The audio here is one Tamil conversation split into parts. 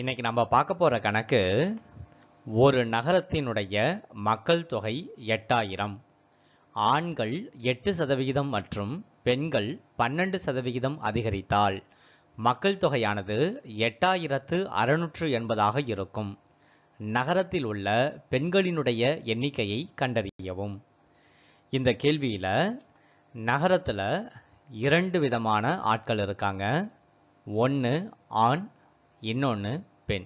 இன்னைக்கு நம்ம பார்க்க போகிற கணக்கு ஒரு நகரத்தினுடைய மக்கள் தொகை எட்டாயிரம் ஆண்கள் எட்டு சதவிகிதம் மற்றும் பெண்கள் பன்னெண்டு சதவிகிதம் அதிகரித்தால் மக்கள் தொகையானது எட்டாயிரத்து அறுநூற்று எண்பதாக இருக்கும் நகரத்தில் உள்ள பெண்களினுடைய எண்ணிக்கையை கண்டறியவும் இந்த கேள்வியில் நகரத்தில் இரண்டு விதமான ஆட்கள் இருக்காங்க ஒன்று ஆண் இன்னொன்று பெண்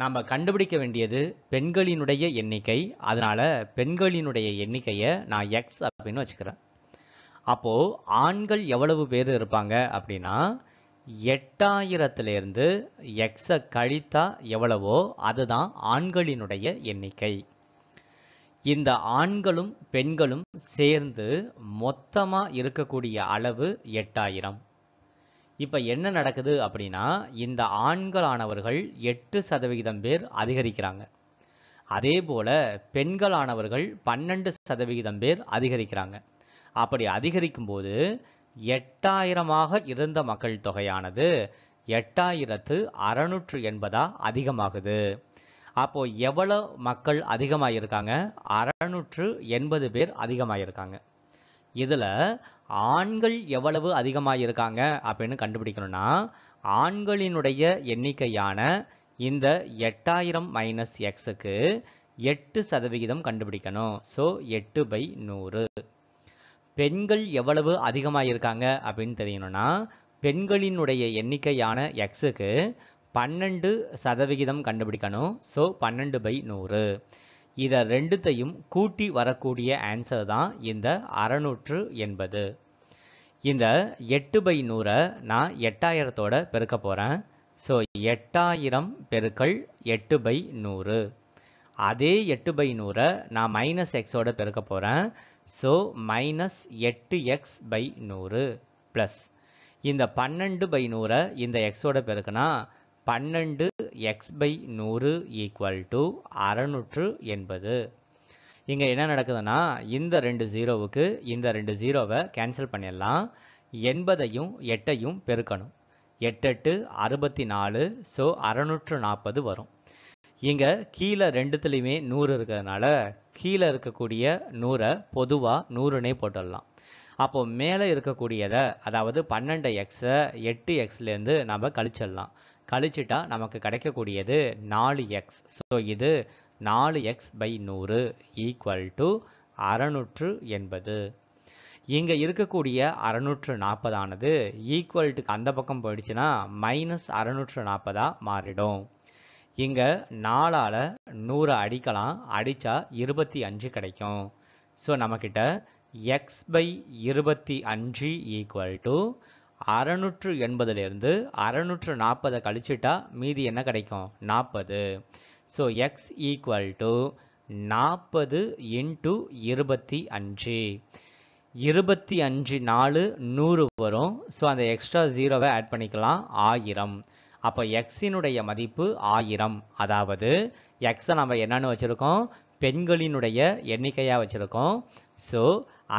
நாம் கண்டுபிடிக்க வேண்டியது பெண்களினுடைய எண்ணிக்கை அதனால் பெண்களினுடைய எண்ணிக்கையை நான் எக்ஸ் அப்படின்னு வச்சுக்கிறேன் அப்போது ஆண்கள் எவ்வளவு பேர் இருப்பாங்க அப்படின்னா எட்டாயிரத்துலேருந்து எக்ஸை கழித்தா எவ்வளவோ அதுதான் ஆண்களினுடைய எண்ணிக்கை இந்த ஆண்களும் பெண்களும் சேர்ந்து மொத்தமாக இருக்கக்கூடிய அளவு எட்டாயிரம் இப்போ என்ன நடக்குது அப்படின்னா இந்த ஆண்களானவர்கள் எட்டு சதவிகிதம் பேர் அதிகரிக்கிறாங்க அதே போல் பெண்களானவர்கள் பன்னெண்டு சதவிகிதம் பேர் அதிகரிக்கிறாங்க அப்படி அதிகரிக்கும் போது எட்டாயிரமாக இருந்த மக்கள் தொகையானது எட்டாயிரத்து அறநூற்று எண்பதா அதிகமாகுது அப்போ எவ்வளோ மக்கள் அதிகமாயிருக்காங்க அறநூற்று எண்பது பேர் அதிகமாயிருக்காங்க இதில் ஆண்கள் எவ்வளவு அதிகமாக இருக்காங்க அப்படின்னு கண்டுபிடிக்கணும்னா ஆண்களினுடைய எண்ணிக்கையான இந்த எட்டாயிரம் மைனஸ் எக்ஸுக்கு எட்டு சதவிகிதம் கண்டுபிடிக்கணும் ஸோ எட்டு பை நூறு பெண்கள் எவ்வளவு அதிகமாக இருக்காங்க அப்படின்னு தெரியணும்னா பெண்களினுடைய எண்ணிக்கையான எக்ஸுக்கு பன்னெண்டு சதவிகிதம் கண்டுபிடிக்கணும் ஸோ பன்னெண்டு பை நூறு இதை ரெண்டுத்தையும் கூட்டி வரக்கூடிய ஆன்சர் தான் இந்த அறநூற்று எண்பது இந்த எட்டு பை நூறை நான் எட்டாயிரத்தோட பெருக்க போகிறேன் ஸோ எட்டாயிரம் பெருக்கள் எட்டு பை நூறு அதே எட்டு பை நூறை நான் மைனஸ் எக்ஸோட பெருக்க போகிறேன் ஸோ மைனஸ் எட்டு எக்ஸ் பை நூறு ப்ளஸ் இந்த பன்னெண்டு பை நூறை இந்த எக்ஸோட பெருக்குனா பன்னெண்டு எக்ஸ் பை நூறு ஈக்குவல் டு அறநூற்று எண்பது இங்கே என்ன நடக்குதுன்னா இந்த ரெண்டு ஜீரோவுக்கு இந்த ரெண்டு ஜீரோவை கேன்சல் பண்ணிடலாம் எண்பதையும் எட்டையும் பெருக்கணும் எட்டெட்டு அறுபத்தி நாலு ஸோ அறநூற்று நாற்பது வரும் இங்கே கீழே ரெண்டுத்துலேயுமே நூறு இருக்கிறதுனால கீழே இருக்கக்கூடிய நூறை பொதுவாக நூறுனே போட்டுடலாம் அப்போது மேலே இருக்கக்கூடியதை அதாவது பன்னெண்டு எக்ஸை எட்டு எக்ஸ்லேருந்து நம்ம கழிச்சிடலாம் கழிச்சிட்டா நமக்கு கிடைக்கக்கூடியது நாலு எக்ஸ் ஸோ இது நாலு எக்ஸ் பை நூறு ஈக்குவல் டு அறநூற்று எண்பது இங்கே இருக்கக்கூடிய அறநூற்று நாற்பதானது ஈக்குவல்ட்டுக்கு அந்த பக்கம் போயிடுச்சுன்னா மைனஸ் அறநூற்று நாற்பதாக மாறிடும் இங்கே நாலால் நூறு அடிக்கலாம் அடித்தா இருபத்தி அஞ்சு கிடைக்கும் ஸோ நம்மக்கிட்ட எக்ஸ் பை இருபத்தி அஞ்சு ஈக்குவல் டு அறநூற்று எண்பதுலேருந்து அறநூற்று நாற்பதை கழிச்சிட்டா மீதி என்ன கிடைக்கும் நாற்பது so X equal to into இன்ட்டு இருபத்தி அஞ்சு இருபத்தி அஞ்சு நாலு நூறு வரும் ஸோ அந்த எக்ஸ்ட்ரா ஜீரோவை ஆட் பண்ணிக்கலாம் ஆயிரம் அப்போ எக்ஸினுடைய மதிப்பு ஆயிரம் அதாவது எக்ஸை நம்ம என்னன்னு வச்சுருக்கோம் பெண்களினுடைய எண்ணிக்கையாக வச்சுருக்கோம் ஸோ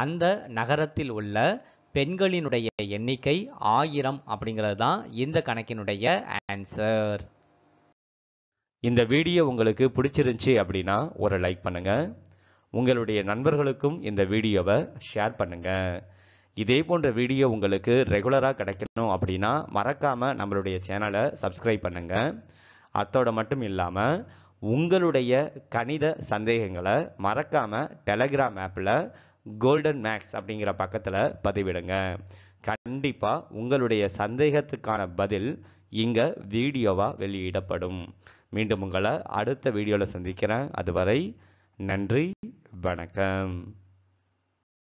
அந்த நகரத்தில் உள்ள பெண்களினுடைய எண்ணிக்கை ஆயிரம் அப்படிங்கிறது தான் இந்த கணக்கினுடைய ஆன்சர் இந்த வீடியோ உங்களுக்கு பிடிச்சிருந்துச்சி அப்படின்னா ஒரு லைக் பண்ணுங்கள் உங்களுடைய நண்பர்களுக்கும் இந்த வீடியோவை ஷேர் பண்ணுங்கள் இதே போன்ற வீடியோ உங்களுக்கு ரெகுலராக கிடைக்கணும் அப்படின்னா மறக்காமல் நம்மளுடைய சேனலை சப்ஸ்கிரைப் பண்ணுங்கள் அத்தோட மட்டும் இல்லாமல் உங்களுடைய கணித சந்தேகங்களை மறக்காமல் டெலகிராம் ஆப்பில் கோல்டன் மேக்ஸ் அப்படிங்கிற பக்கத்தில் பதிவிடுங்க கண்டிப்பாக உங்களுடைய சந்தேகத்துக்கான பதில் இங்கே வீடியோவாக வெளியிடப்படும் மீண்டும் உங்களை அடுத்த வீடியோவில் சந்திக்கிறேன் அதுவரை நன்றி வணக்கம்